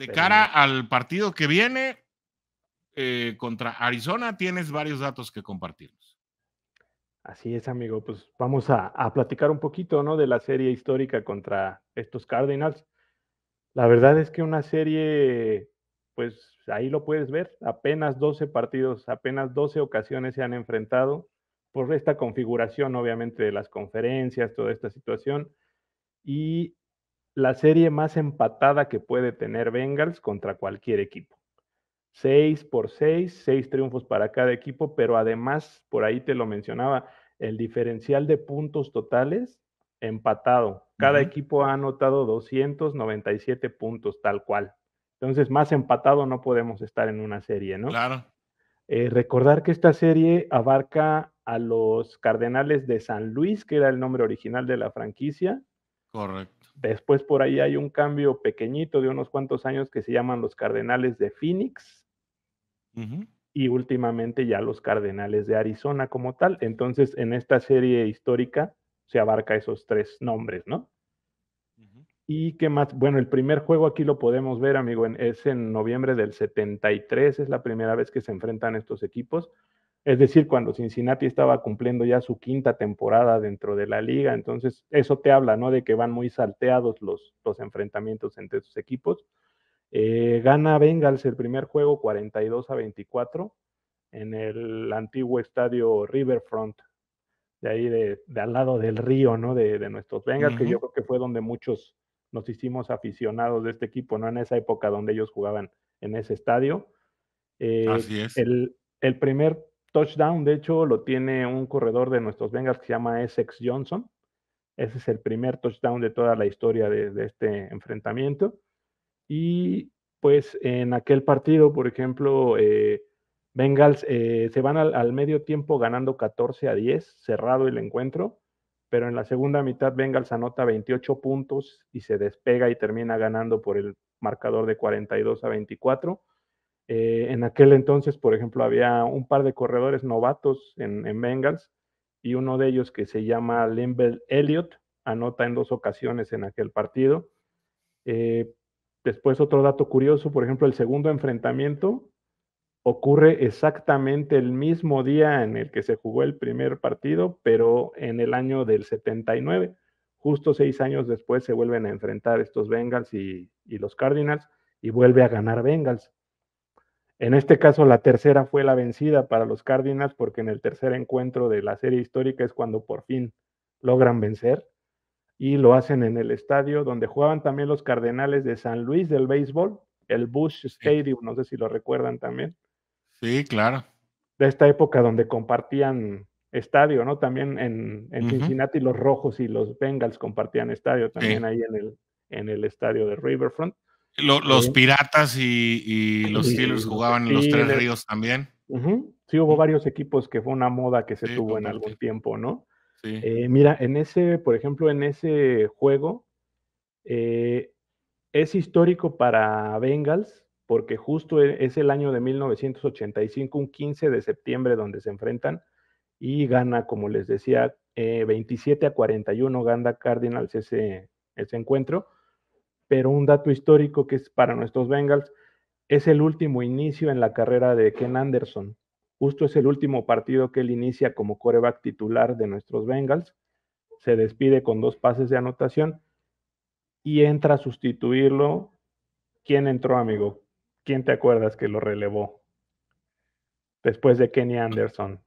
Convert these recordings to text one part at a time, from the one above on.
De cara al partido que viene eh, contra Arizona, tienes varios datos que compartirnos. Así es, amigo. Pues vamos a, a, platicar un poquito ¿no? de la serie histórica contra estos Cardinals. La verdad es que una serie, pues ahí lo puedes ver, apenas 12 partidos, apenas 12 ocasiones se han enfrentado por esta configuración, obviamente, de las conferencias, toda esta situación. Y la serie más empatada que puede tener Bengals contra cualquier equipo. seis por seis seis triunfos para cada equipo, pero además, por ahí te lo mencionaba, el diferencial de puntos totales empatado. Cada equipo ha anotado 297 puntos tal cual. Entonces, más empatado no podemos estar en una serie, ¿no? Claro. Eh, recordar que esta serie abarca a los Cardenales de San Luis, que era el nombre original de la franquicia, Correcto. Después por ahí hay un cambio pequeñito de unos cuantos años que se llaman los Cardenales de Phoenix. Y últimamente ya los Cardenales de Arizona como tal. Entonces, en esta serie histórica se abarca esos tres nombres, ¿no? ¿Y qué más? Bueno, el primer juego aquí lo podemos ver, amigo, es en noviembre del 73, es la primera vez que se enfrentan estos equipos. Es decir, cuando Cincinnati estaba cumpliendo ya su quinta temporada dentro de la liga, entonces eso te habla, ¿no? De que van muy salteados los, los enfrentamientos entre sus equipos. Eh, gana Bengals el primer juego 42 a 24 en el antiguo estadio Riverfront, de ahí de, al lado del río, ¿no? De, nuestros Bengals, que yo creo que fue donde muchos nos hicimos aficionados de este equipo, ¿no? En esa época donde ellos jugaban en ese estadio. Eh, Así es. El, el primer touchdown, de hecho, lo tiene un corredor de nuestros Bengals que se llama Essex Johnson. Ese es el primer touchdown de toda la historia de, este enfrentamiento. Y pues en aquel partido, por ejemplo, eh, Bengals eh, se van al, al, medio tiempo ganando 14 a 10, cerrado el encuentro, pero en la segunda mitad Bengals anota 28 puntos y se despega y termina ganando por el marcador de 42 a 24. Eh, en aquel entonces, por ejemplo, había un par de corredores novatos en, Bengals y uno de ellos que se llama Limbel Elliott anota en dos ocasiones en aquel partido. Eh, después otro dato curioso, por ejemplo, el segundo enfrentamiento ocurre exactamente el mismo día en el que se jugó el primer partido, pero en el año del 79. Justo seis años después se vuelven a enfrentar estos Bengals y los Cardinals y vuelve a ganar Bengals. En este caso, la tercera fue la vencida para los Cardinals porque en el tercer encuentro de la serie histórica es cuando por fin logran vencer y lo hacen en el estadio donde jugaban también los Cardenales de San Luis del béisbol, el Bush Stadium, no sé si lo recuerdan también. Sí, claro. De esta época donde compartían estadio, ¿no? También en, Cincinnati los Rojos y los Bengals compartían estadio también ahí en el, en el estadio de Riverfront los Piratas y, los Steelers jugaban en los Tres Ríos también. Sí, hubo varios equipos que fue una moda que se tuvo en algún tiempo, ¿no? Eh, mira, en ese, por ejemplo, en ese juego eh, es histórico para Bengals porque justo e, es el año de 1985, un 15 de septiembre, donde se enfrentan y gana, como les decía, 27 eh, a 41 gana Cardinals ese, ese encuentro pero un dato histórico que es para nuestros Bengals es el último inicio en la carrera de Ken Anderson. Justo es el último partido que él inicia como coreback titular de nuestros Bengals. Se despide con dos pases de anotación y entra a sustituirlo. ¿Quién entró, amigo? ¿Quién te acuerdas que lo relevó? Después de Kenny Anderson.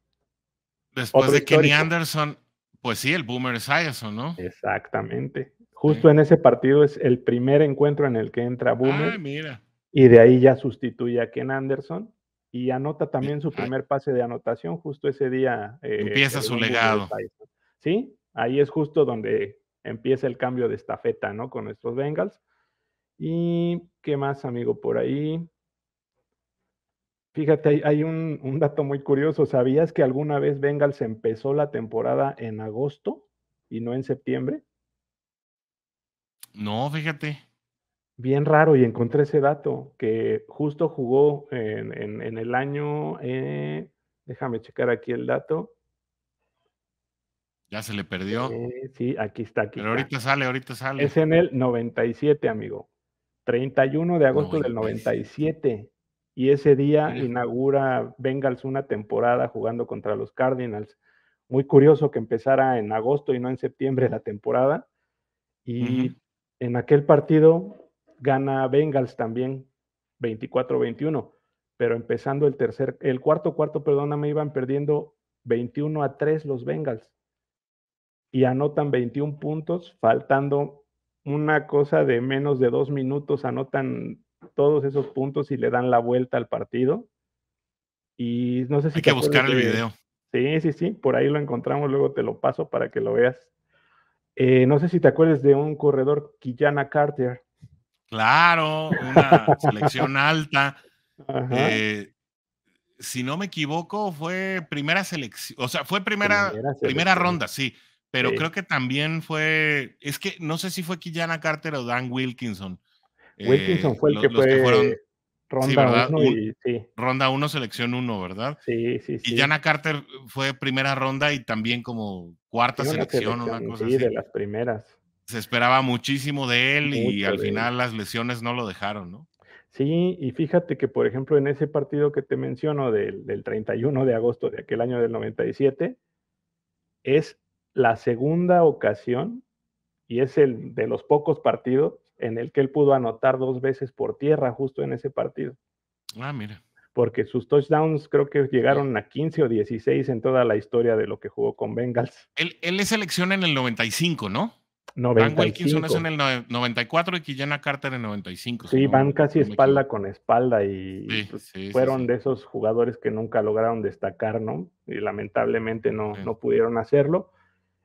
Después de Kenny Anderson, pues sí, el Boomer Esiason, ¿no? Exactamente. Justo en ese partido es el primer encuentro en el que entra ah, Boomer. Ah, mira. Y de ahí ya sustituye a Ken Anderson y anota también su ah. primer pase de anotación justo ese día. Eh, empieza su legado. Sí, ahí es justo donde empieza el cambio de estafeta, ¿no? Con nuestros Bengals. ¿Y qué más, amigo, por ahí? Fíjate, hay, un, un, dato muy curioso. ¿Sabías que alguna vez Bengals empezó la temporada en agosto y no en septiembre? No, fíjate. Bien raro y encontré ese dato que justo jugó en, el año, eh, déjame checar aquí el dato. Ya se le perdió. Eh, sí, aquí está, aquí. Pero ahorita sale, ahorita sale. Es en el 97, amigo. 31 de agosto del 97. Y ese día inaugura Bengals una temporada jugando contra los Cardinals. Muy curioso que empezara en agosto y no en septiembre la temporada. Y en aquel partido gana Bengals también 24-21, pero empezando el tercer, el cuarto cuarto, perdóname, iban perdiendo 21 a 3 los Bengals y anotan 21 puntos, faltando una cosa de menos de dos minutos, anotan todos esos puntos y le dan la vuelta al partido. Y no sé si... Hay que buscar el video. Sí, sí, sí, por ahí lo encontramos, luego te lo paso para que lo veas. Eh, no sé si te acuerdas de un corredor, Quillana Carter. Claro, una selección alta. Eh, si no me equivoco, fue primera selección, o sea, fue primera, primera, ronda, sí, pero creo que también fue, es que no sé si fue Quillana Carter o Dan Wilkinson. Wilkinson eh, fue el que fue, Ronda 1 sí, ¿verdad? Ronda 1, selección 1, ¿verdad? Sí, sí, sí. Y Jana Carter fue primera ronda y también como cuarta selección, o una cosa sí, de las primeras. Se esperaba muchísimo de él y al final las lesiones no lo dejaron, ¿no? Sí, y fíjate que, por ejemplo, en ese partido que te menciono del, del 31 de agosto de aquel año del 97, es la segunda ocasión y es el de los pocos partidos en el que él pudo anotar dos veces por tierra justo en ese partido. Ah, mira. Porque sus touchdowns creo que llegaron a 15 o 16 en toda la historia de lo que jugó con Bengals. Él, él es selección en el 95, ¿no? 95. Van Wilkinson es en el 94 y Quillena Carter en el 95. Sí, van casi espalda con espalda y pues fueron de esos jugadores que nunca lograron destacar, ¿no? Y lamentablemente no, no pudieron hacerlo.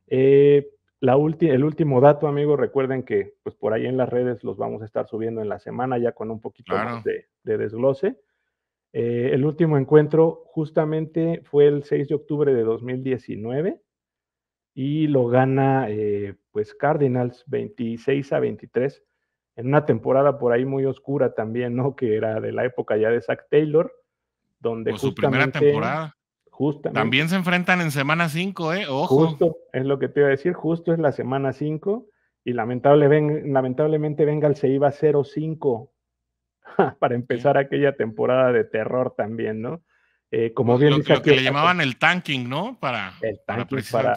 Eh, la el último dato, amigos, recuerden que pues por ahí en las redes los vamos a estar subiendo en la semana ya con un poquito más de, desglose. Eh, el último encuentro justamente fue el 6 de octubre de 2019 y lo gana eh, pues Cardinals 26 a 23 en una temporada por ahí muy oscura también, ¿no? Que era de la época ya de Zach Taylor, donde su primera temporada. También se enfrentan en semana 5, ¿eh? Ojo. Justo, es lo que te iba a decir, justo es la semana 5 y lamentable, lamentablemente Bengal se iba 0-5 para empezar aquella temporada de terror también, ¿no? Eh, como bien lo, que le llamaban el tanking, ¿no? Para,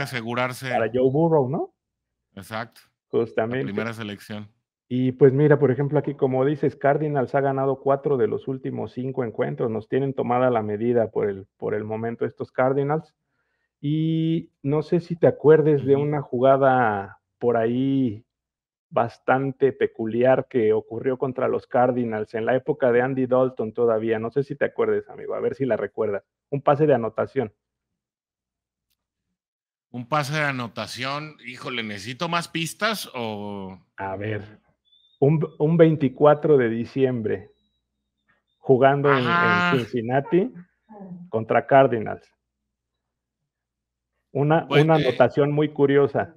asegurarse. Para Joe Burrow, ¿no? Exacto. Justamente. primera selección. Y pues mira, por ejemplo, aquí como dices, Cardinals ha ganado cuatro de los últimos cinco encuentros, nos tienen tomada la medida por el, por el momento estos Cardinals. Y no sé si te acuerdes de una jugada por ahí bastante peculiar que ocurrió contra los Cardinals en la época de Andy Dalton todavía. No sé si te acuerdes, amigo, a ver si la recuerdas. Un pase de anotación. Un pase de anotación, híjole, necesito más pistas o... A ver, un, 24 de diciembre, jugando en, Cincinnati contra Cardinals. Una, pues, una eh, anotación muy curiosa.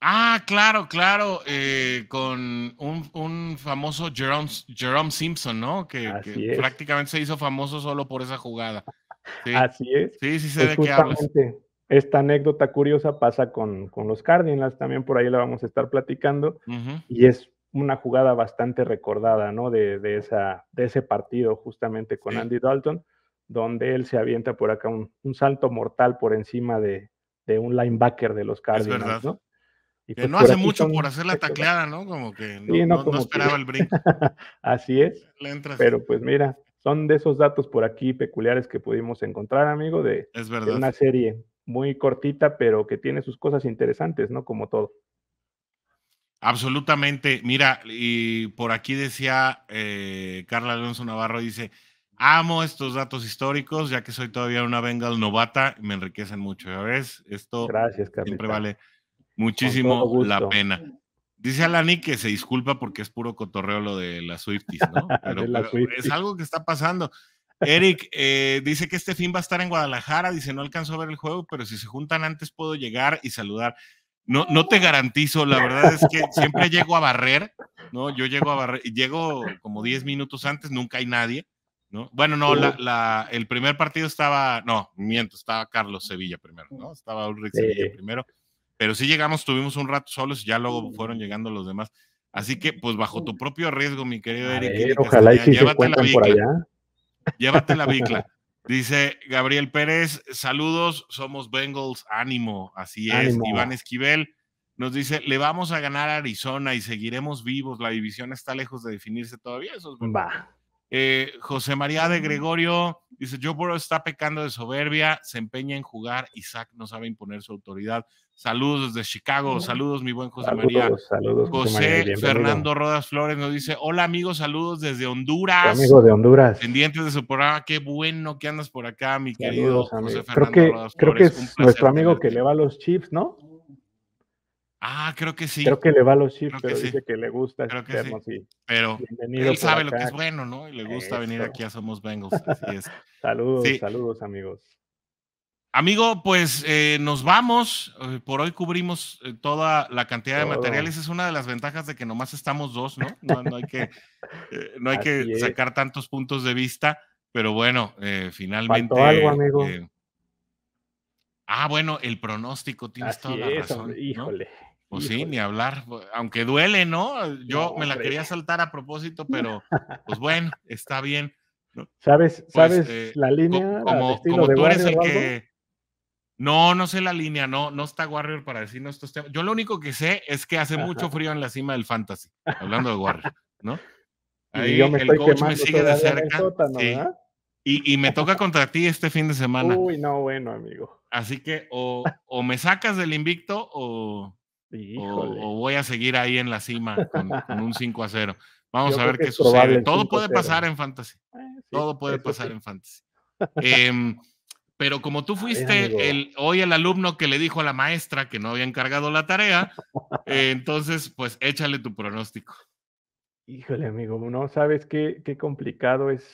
Ah, claro, claro, eh, con un, famoso Jerome, Jerome, Simpson, ¿no? Que, prácticamente se hizo famoso solo por esa jugada. Así es. Sí, sí sé de qué hablas esta anécdota curiosa pasa con, con, los Cardinals, también por ahí la vamos a estar platicando, y es una jugada bastante recordada, ¿no? De, de, esa, de ese partido justamente con Andy Dalton, donde él se avienta por acá un, salto mortal por encima de, un linebacker de los Cardinals, ¿no? Y que pues no hace mucho por hacer la tacleada, ¿no? Como que no, esperaba el brinco. Así es. Pero pues mira, son de esos datos por aquí peculiares que pudimos encontrar, amigo, de, de una serie muy cortita, pero que tiene sus cosas interesantes, ¿no? Como todo. Absolutamente. Mira, y por aquí decía eh, Carla Alonso Navarro, dice, amo estos datos históricos, ya que soy todavía una Bengal novata, me enriquecen mucho, ¿ya ves? Esto siempre vale muchísimo la pena. Dice Alani que se disculpa porque es puro cotorreo lo de las Swifties, ¿no? Pero, es algo que está pasando. Eric eh, dice que este fin va a estar en Guadalajara, dice no alcanzó a ver el juego, pero si se juntan antes puedo llegar y saludar. No, no te garantizo, la verdad es que siempre llego a barrer, ¿no? Yo llego a barrer, llego como 10 minutos antes, nunca hay nadie, ¿no? Bueno, no, la, el primer partido estaba, no, miento, estaba Carlos Sevilla primero, ¿no? Estaba Ulrich Sevilla primero, pero sí llegamos, tuvimos un rato solos y ya luego fueron llegando los demás. Así que, pues bajo tu propio riesgo, mi querido Eric. ojalá y por allá. Llévate la bicla. Dice Gabriel Pérez, saludos, somos Bengals, ánimo, así es. Iván Esquivel nos dice, le vamos a ganar a Arizona y seguiremos vivos, la división está lejos de definirse todavía, eso eh, José María de Gregorio dice, Joe Burrow está pecando de soberbia, se empeña en jugar, Isaac no sabe imponer su autoridad. Saludos desde Chicago, saludos mi buen José María. Saludos, José, Fernando Rodas Flores nos dice, hola amigos, saludos desde Honduras. Amigos de Honduras. Pendientes de su programa, qué bueno que andas por acá, mi querido José Fernando creo que, Creo que es nuestro amigo que le va los chips, ¿no? Ah, creo que sí. Creo que le va a los chips, creo pero que dice que le gusta. Creo que sí. pero él sabe lo que es bueno, ¿no? Y le gusta venir aquí a Somos Bengals, así es. saludos, saludos amigos. Amigo, pues eh, nos vamos. Eh, por hoy cubrimos eh, toda la cantidad de materiales. Es una de las ventajas de que nomás estamos dos, ¿no? No, hay que, no hay que sacar tantos puntos de vista, pero bueno, finalmente. algo, amigo. ah, bueno, el pronóstico, tienes toda la razón. Pues sí, ni hablar, aunque duele, ¿no? Yo me la quería saltar a propósito, pero pues bueno, está bien. ¿Sabes, pues, sabes la línea? Como, como tú eres el que no, no sé la línea, no, no está Warrior para decirnos estos temas. Yo lo único que sé es que hace mucho frío en la cima del fantasy, hablando de Warrior, ¿no? Ahí me el coach me sigue de cerca. y, me toca contra ti este fin de semana. Uy, no, bueno, amigo. Así que o, me sacas del invicto o, voy a seguir ahí en la cima con, un 5 a 0. Vamos a ver qué sucede. Todo puede pasar en fantasy. Todo puede pasar en fantasy. Eh, pero como tú fuiste hoy el alumno que le dijo a la maestra que no había encargado la tarea, eh, entonces pues échale tu pronóstico. Híjole, amigo, no sabes qué, qué complicado es.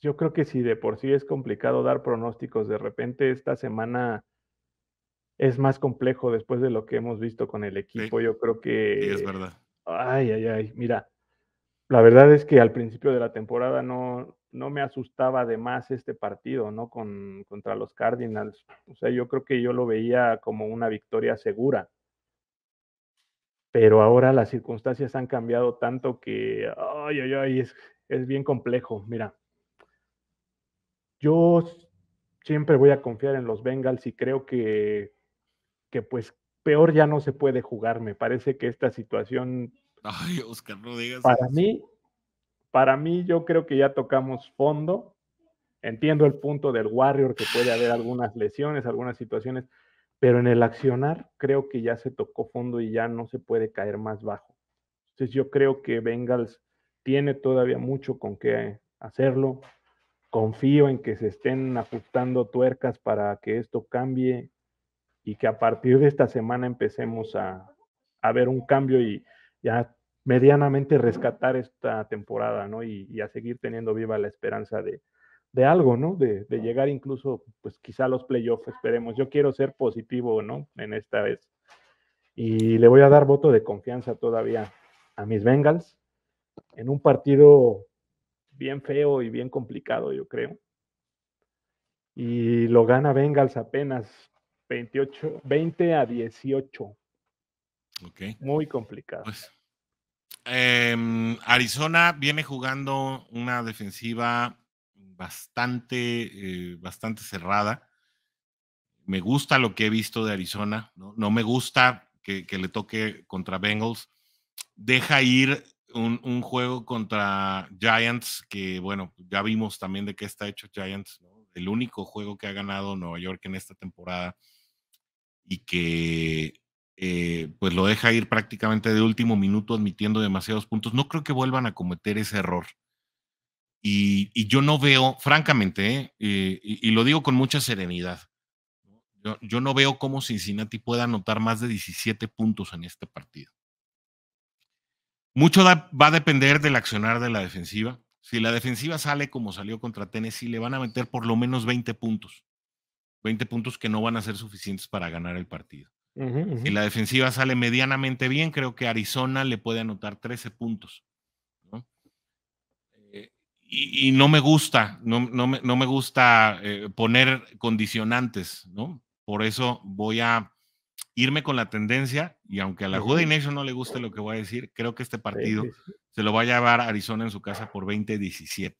Yo creo que si de por sí es complicado dar pronósticos, de repente esta semana es más complejo después de lo que hemos visto con el equipo. Yo creo que. Sí, es verdad. Ay, ay, ay. Mira, la verdad es que al principio de la temporada no, no me asustaba además este partido, ¿no? Con, contra los Cardinals. O sea, yo creo que yo lo veía como una victoria segura. Pero ahora las circunstancias han cambiado tanto que, ay, ay, ay, es, es bien complejo. Mira, yo siempre voy a confiar en los Bengals y creo que, pues peor ya no se puede jugar. Me parece que esta situación... Ay, Oscar, no digas Para mí para mí yo creo que ya tocamos fondo. Entiendo el punto del Warrior, que puede haber algunas lesiones, algunas situaciones, pero en el accionar creo que ya se tocó fondo y ya no se puede caer más bajo. Entonces yo creo que Bengals tiene todavía mucho con qué hacerlo. Confío en que se estén ajustando tuercas para que esto cambie y que a partir de esta semana empecemos a, ver un cambio y ya medianamente rescatar esta temporada, ¿no? Y, a seguir teniendo viva la esperanza de, de algo, ¿no? De, llegar incluso, pues quizá a los playoffs, esperemos. Yo quiero ser positivo, ¿no? En esta vez. Y le voy a dar voto de confianza todavía a mis Bengals en un partido bien feo y bien complicado, yo creo. Y lo gana Bengals apenas 28, 20 a 18. Okay. Muy complicado. Pues, Em, Arizona viene jugando una defensiva bastante, eh, bastante cerrada. Me gusta lo que he visto de Arizona. No, me gusta que, le toque contra Bengals. Deja ir un, juego contra Giants, que bueno, ya vimos también de qué está hecho Giants. El único juego que ha ganado Nueva York en esta temporada y que eh, pues lo deja ir prácticamente de último minuto admitiendo demasiados puntos. No creo que vuelvan a cometer ese error. Y, yo no veo, francamente, eh, y, lo digo con mucha serenidad, yo, no veo cómo Cincinnati pueda anotar más de 17 puntos en este partido. Mucho va a depender del accionar de la defensiva. Si la defensiva sale como salió contra Tennessee, le van a meter por lo menos 20 puntos. 20 puntos que no van a ser suficientes para ganar el partido. Si la defensiva sale medianamente bien, creo que Arizona le puede anotar 13 puntos. Eh, y, no me gusta, no, me, gusta eh, poner condicionantes, ¿no? Por eso voy a irme con la tendencia y aunque a la Judy Nation no le guste lo que voy a decir, creo que este partido se lo va a llevar Arizona en su casa por 20-17.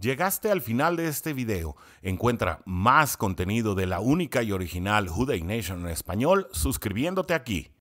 Llegaste al final de este video. Encuentra más contenido de la única y original Houday Nation en español suscribiéndote aquí.